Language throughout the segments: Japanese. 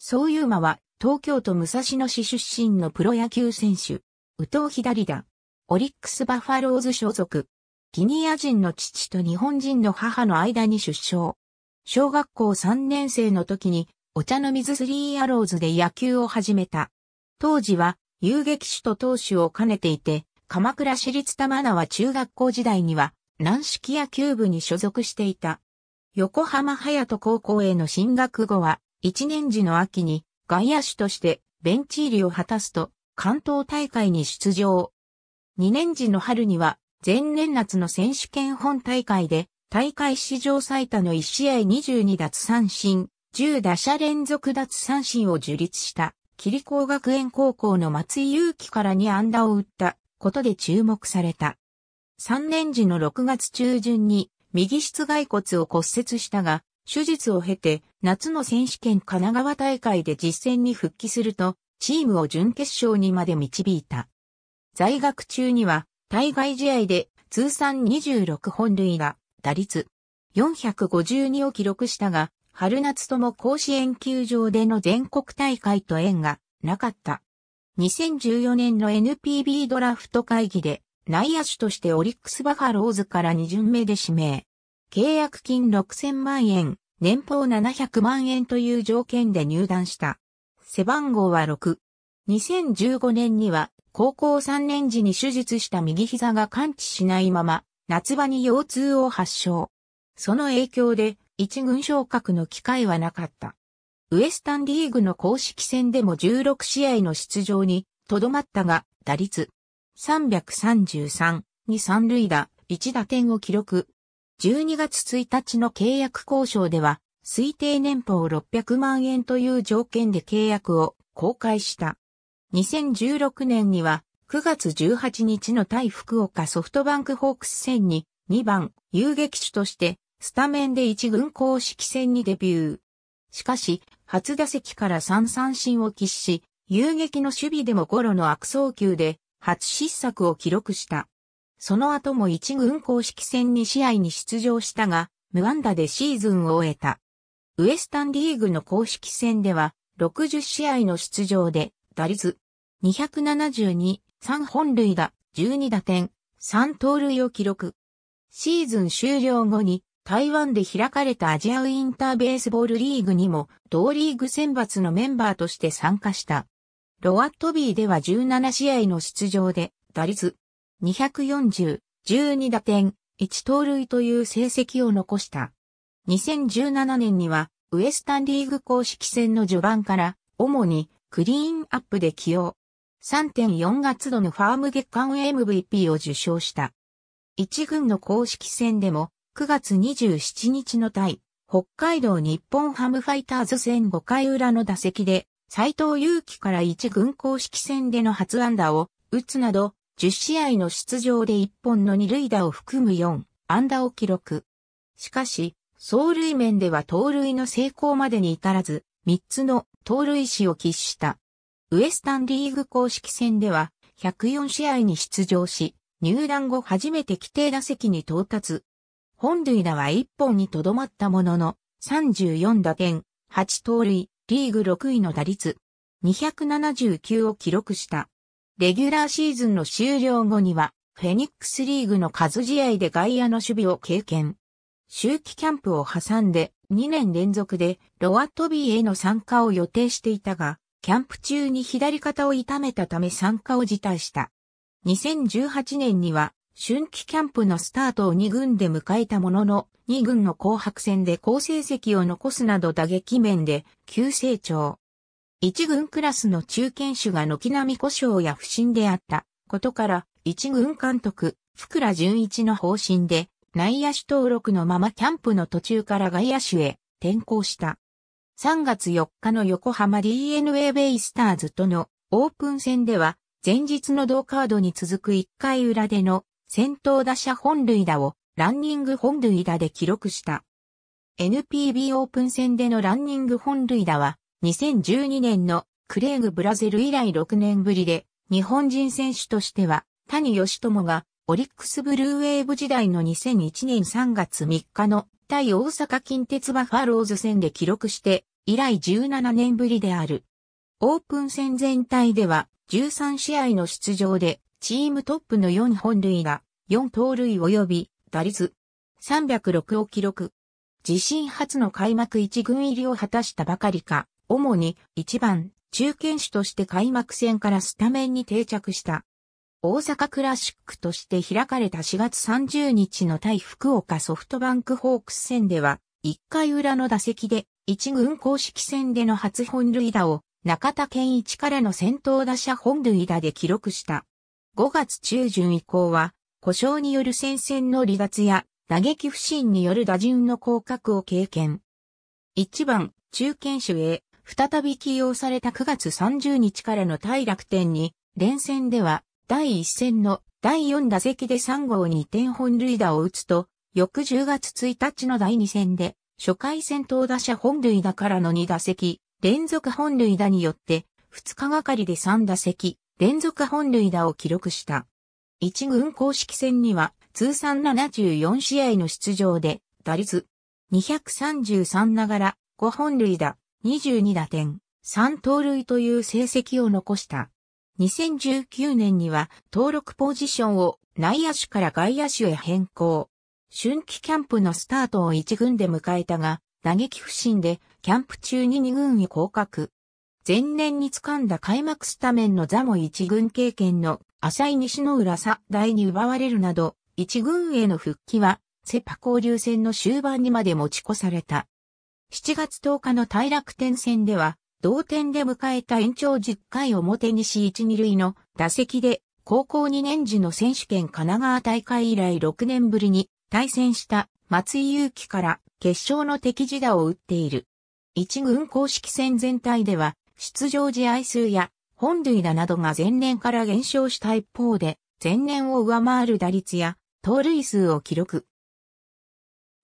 そういうまは、東京都武蔵野市出身のプロ野球選手。宇藤左だ。オリックスバファローズ所属。ギニア人の父と日本人の母の間に出生。小学校3年生の時に、お茶の水スリーアローズで野球を始めた。当時は、遊撃手と投手を兼ねていて、鎌倉市立玉名は中学校時代には、軟式野球部に所属していた。横浜隼人高校への進学後は、1年時の秋に外野手としてベンチ入りを果たすと関東大会に出場。2年時の春には前年夏の選手権本大会で大会史上最多の1試合22奪三振、10打者連続奪三振を樹立した霧光学園高校の松井祐樹から2安打を打ったことで注目された。3年時の6月中旬に右室外骨を骨折したが、手術を経て、夏の選手権神奈川大会で実戦に復帰すると、チームを準決勝にまで導いた。在学中には、対外試合で通算26本塁が、打率452を記録したが、春夏とも甲子園球場での全国大会と縁がなかった。2014年の NPB ドラフト会議で内野手としてオリックスバファローズから2巡目で指名。契約金6000万円、年俸700万円という条件で入団した。背番号は6。2015年には高校3年時に手術した右膝が完治しないまま、夏場に腰痛を発症。その影響で一軍昇格の機会はなかった。ウエスタンリーグの公式戦でも16試合の出場にとどまったが、打率333に3塁打1打点を記録。12月1日の契約交渉では、推定年俸600万円という条件で契約を公開した。2016年には、9月18日の対福岡ソフトバンクホークス戦に2番遊撃手としてスタメンで1軍公式戦にデビュー。しかし、初打席から3三振を喫し、遊撃の守備でもゴロの悪送球で初失策を記録した。その後も一軍公式戦に試合に出場したが、無安打でシーズンを終えた。ウエスタンリーグの公式戦では、60試合の出場で、打率272、3本塁打、12打点、3盗塁を記録。シーズン終了後に、台湾で開かれたアジアウインターベースボールリーグにも、同リーグ選抜のメンバーとして参加した。ロアットビーでは17試合の出場で、打率240、12打点、1盗塁という成績を残した。2017年には、ウエスタンリーグ公式戦の序盤から、主にクリーンアップで起用。3.4月度のファーム月間 MVP を受賞した。一軍の公式戦でも、9月27日の対、北海道日本ハムファイターズ戦5回裏の打席で、斎藤祐樹から一軍公式戦での初安打を打つなど、10試合の出場で1本の2塁打を含む4安打を記録。しかし、走塁面では盗塁の成功までに至らず、3つの盗塁死を喫した。ウエスタンリーグ公式戦では、104試合に出場し、入団後初めて規定打席に到達。本塁打は1本にとどまったものの、34打点、8盗塁、リーグ6位の打率、279を記録した。レギュラーシーズンの終了後には、フェニックスリーグの数試合で外野の守備を経験。周期キャンプを挟んで2年連続でロアトビーへの参加を予定していたが、キャンプ中に左肩を痛めたため参加を辞退した。2018年には春季キャンプのスタートを2軍で迎えたものの、2軍の紅白戦で好成績を残すなど打撃面で急成長。一軍クラスの中堅手が軒並み故障や不振であったことから、一軍監督、福良純一の方針で、内野手登録のままキャンプの途中から外野手へ転向した。3月4日の横浜 DNA ベイスターズとのオープン戦では、前日の同カードに続く1回裏での先頭打者本塁打をランニング本塁打で記録した。NPB オープン戦でのランニング本塁打は2012年のクレーグブラゼル以来6年ぶりで、日本人選手としては、谷義友が、オリックスブルーウェーブ時代の2001年3月3日の対大阪近鉄バファローズ戦で記録して、以来17年ぶりである。オープン戦全体では、13試合の出場で、チームトップの4本塁打、4盗塁及び、打率、306を記録。自身初の開幕一軍入りを果たしたばかりか、主に1番、中堅手として開幕戦からスタメンに定着した。大阪クラシックとして開かれた4月30日の対福岡ソフトバンクホークス戦では、1回裏の打席で、1軍公式戦での初本塁打を、中田健一からの先頭打者本塁打で記録した。5月中旬以降は、故障による戦線の離脱や、打撃不振による打順の降格を経験。1番、中堅手へ、再び起用された9月30日からの対楽天に、連戦では、第1戦の第4打席で3号に点本塁打を打つと、翌10月1日の第2戦で、初回戦投打者本塁打からの2打席、連続本塁打によって、2日がかりで3打席、連続本塁打を記録した。1軍公式戦には、通算74試合の出場で、打率233ながら5本塁打、22打点、3盗塁という成績を残した。2019年には登録ポジションを内野手から外野手へ変更。春季キャンプのスタートを1軍で迎えたが、打撃不振でキャンプ中に2軍へ降格。前年に掴んだ開幕スタメンの座も1軍経験の浅い西の浦佐大に奪われるなど、1軍への復帰はセパ交流戦の終盤にまで持ち越された。7月10日の大楽天戦では、同点で迎えた延長10回表西1、2塁の打席で、高校2年時の選手権神奈川大会以来6年ぶりに対戦した松井祐樹から決勝の敵地打を打っている。一軍公式戦全体では、出場試合数や本塁打などが前年から減少した一方で、前年を上回る打率や、盗塁数を記録。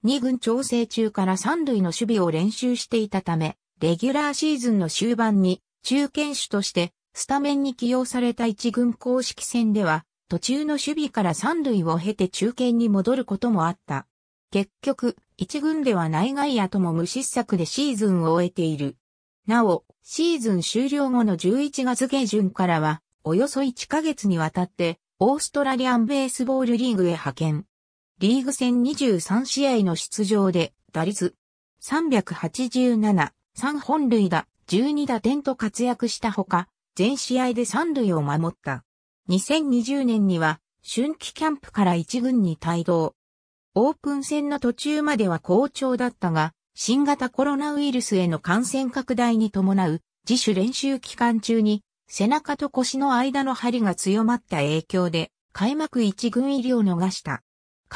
2軍調整中から3塁の守備を練習していたため、レギュラーシーズンの終盤に中堅手としてスタメンに起用された1軍公式戦では、途中の守備から3塁を経て中堅に戻ることもあった。結局、1軍では内外野とも無失策でシーズンを終えている。なお、シーズン終了後の11月下旬からは、およそ1ヶ月にわたって、オーストラリアンベースボールリーグへ派遣。リーグ戦23試合の出場で、打率387、3本塁打、12打点と活躍したほか、全試合で三塁を守った。2020年には、春季キャンプから一軍に帯同。オープン戦の途中までは好調だったが、新型コロナウイルスへの感染拡大に伴う自主練習期間中に背中と腰の間の針が強まった影響で開幕一軍入りを逃した。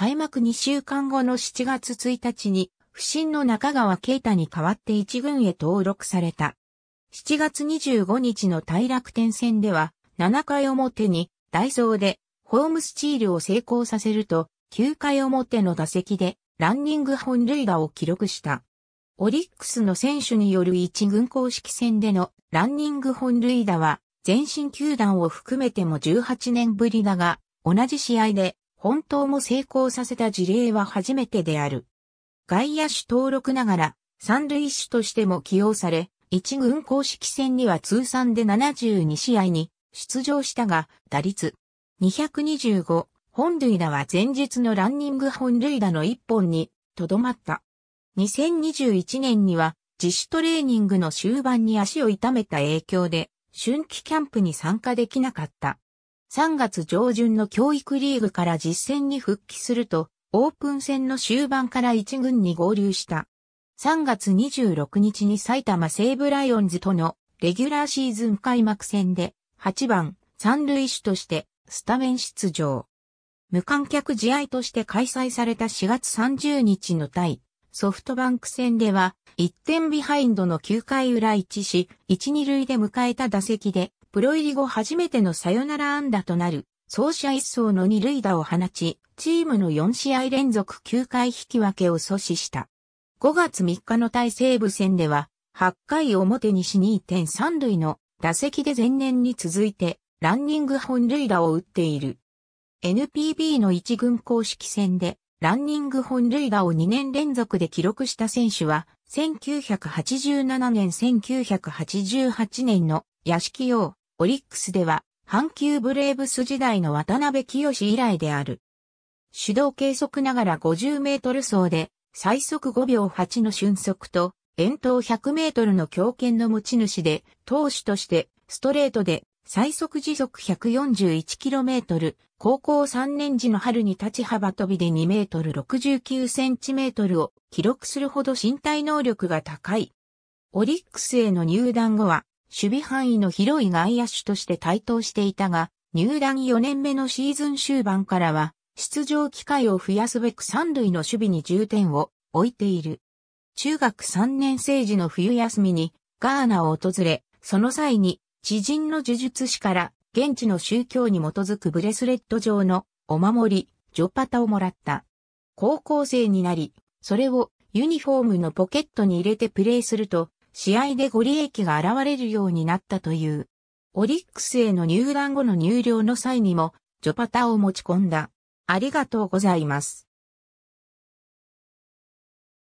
開幕2週間後の7月1日に、不審の中川啓太に代わって1軍へ登録された。7月25日の大楽天戦では、7回表に、ダイソーで、ホームスチールを成功させると、9回表の打席で、ランニング本塁打を記録した。オリックスの選手による1軍公式戦でのランニング本塁打は、全身球団を含めても18年ぶりだが、同じ試合で本当も成功させた事例は初めてである。外野手登録ながら、三塁手としても起用され、一軍公式戦には通算で72試合に出場したが、打率225、本塁打は前日のランニング本塁打の1本にとどまった。2021年には自主トレーニングの終盤に足を痛めた影響で春季キャンプに参加できなかった。3月上旬の教育リーグから実戦に復帰すると、オープン戦の終盤から1軍に合流した。3月26日に埼玉西武ライオンズとのレギュラーシーズン開幕戦で8番三塁手としてスタメン出場。無観客試合として開催された4月30日の対ソフトバンク戦では1点ビハインドの9回裏1し1、2塁で迎えた打席でプロ入り後初めてのサヨナラ安打となる、走者一層の二塁打を放ち、チームの4試合連続9回引き分けを阻止した。5月3日の対西部戦では、8回表西2.3塁の打席で前年に続いて、ランニング本塁打を打っている。NPB の一軍公式戦で、ランニング本塁打を2年連続で記録した選手は、1987年1988年の屋敷洋、オリックスでは、阪急ブレーブス時代の渡辺清以来である。手動計測ながら50メートル走で、最速5秒8の瞬速と、遠投100メートルの強肩の持ち主で、投手として、ストレートで、最速時速 141km、高校3年時の春に立ち幅跳びで2メートル 69cm を記録するほど身体能力が高い。オリックスへの入団後は、守備範囲の広い外野手として台頭していたが、入団4年目のシーズン終盤からは、出場機会を増やすべく三塁の守備に重点を置いている。中学3年生時の冬休みにガーナを訪れ、その際に知人の呪術師から現地の宗教に基づくブレスレット状のお守り、ジョパタをもらった。高校生になり、それをユニフォームのポケットに入れてプレイすると、試合でご利益が現れるようになったという。オリックスへの入団後の入寮の際にも、ジョパタを持ち込んだ。ありがとうございます。